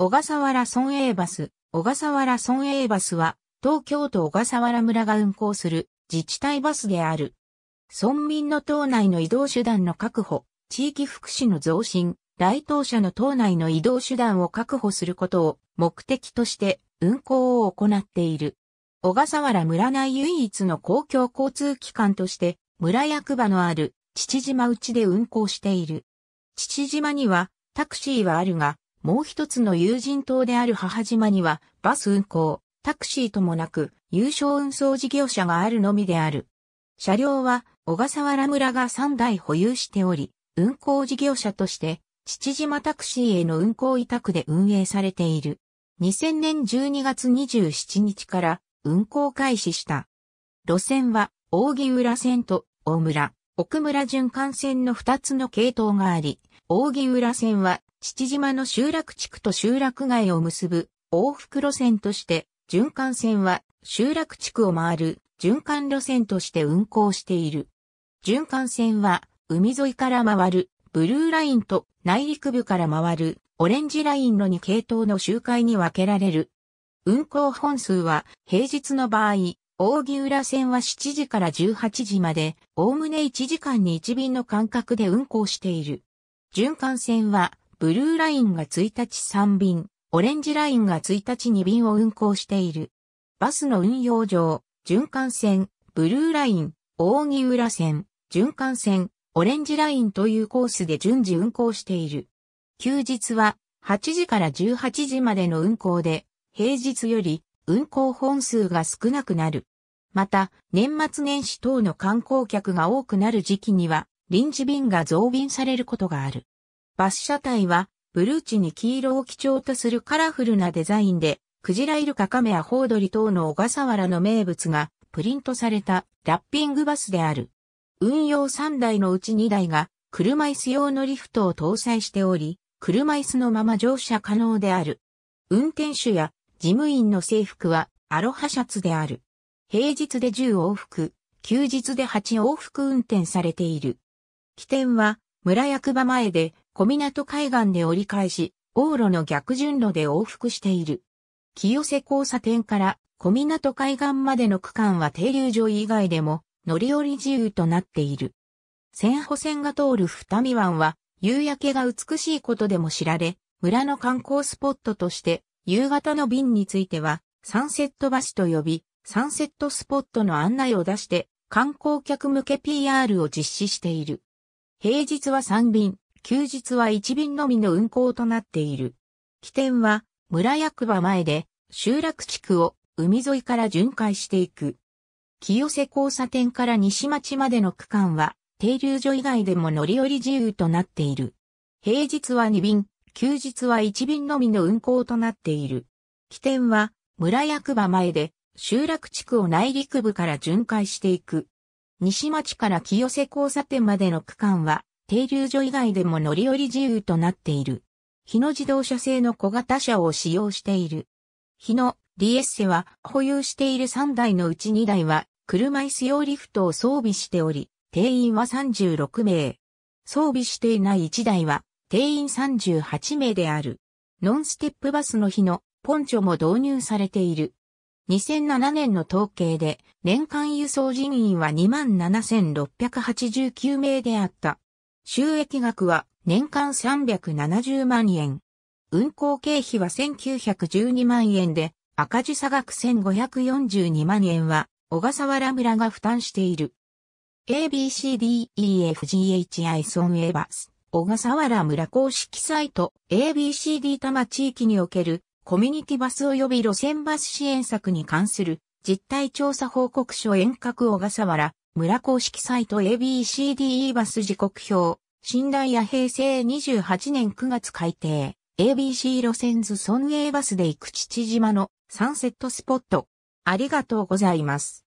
小笠原村営バス。小笠原村営バスは、東京都小笠原村が運行する自治体バスである。村民の島内の移動手段の確保、地域福祉の増進、来島者の島内の移動手段を確保することを目的として運行を行っている。小笠原村内唯一の公共交通機関として、村役場のある父島内で運行している。父島にはタクシーはあるが、もう一つの友人島である母島には、バス運行、タクシーともなく、有償運送事業者があるのみである。車両は、小笠原村が3台保有しており、運行事業者として、父島タクシーへの運行委託で運営されている。2000年12月27日から運行開始した。路線は、大木浦線と大村、奥村循環線の2つの系統があり、大木浦線は、父島の集落地区と集落街を結ぶ往復路線として、循環線は集落地区を回る循環路線として運行している。循環線は海沿いから回るブルーラインと内陸部から回るオレンジラインの2系統の周回に分けられる。運行本数は平日の場合、大木浦線は7時から18時まで、おおむね1時間に1便の間隔で運行している。循環線は、ブルーラインが1日3便、オレンジラインが1日2便を運行している。バスの運用上、循環線、ブルーライン、大木浦線、循環線、オレンジラインというコースで順次運行している。休日は8時から18時までの運行で、平日より運行本数が少なくなる。また、年末年始等の観光客が多くなる時期には、臨時便が増便されることがある。バス車体は、ブルーチに黄色を基調とするカラフルなデザインで、クジライルカカメアホウドリ等の小笠原の名物がプリントされたラッピングバスである。運用3台のうち2台が車椅子用のリフトを搭載しており、車椅子のまま乗車可能である。運転手や事務員の制服はアロハシャツである。平日で10往復、休日で8往復運転されている。起点は村役場前で小港海岸で折り返し、往路の逆順路で往復している。清瀬交差点から小港海岸までの区間は停留所以外でも乗り降り自由となっている。千歩線が通る二見湾は夕焼けが美しいことでも知られ、村の観光スポットとして夕方の便についてはサンセット橋と呼び、サンセットスポットの案内を出して観光客向け PR を実施している。平日は3便、休日は1便のみの運行となっている。起点は村役場前で集落地区を海沿いから巡回していく。清瀬交差点から西町までの区間は停留所以外でも乗り降り自由となっている。平日は2便、休日は1便のみの運行となっている。起点は村役場前で集落地区を内陸部から巡回していく。西町から清瀬交差点までの区間は、停留所以外でも乗り降り自由となっている。日野自動車製の小型車を使用している。日野、リエッセは保有している3台のうち2台は車椅子用リフトを装備しており、定員は36名。装備していない1台は定員38名である。ノンステップバスの日野、ポンチョも導入されている。2007年の統計で年間輸送人員は27,689名であった。収益額は年間370万円。運行経費は1912万円で、赤字差額1542万円は、小笠原村が負担している。ABCDEFGHI ソンエバス、小笠原村公式サイト ABCD 多摩地域におけるコミュニティバス及び路線バス支援策に関する実態調査報告書遠隔小笠原村公式サイト ABCDE バス時刻表信頼や平成28年9月改定 ABC 路線図村営バスで行く父島のサンセットスポットありがとうございます。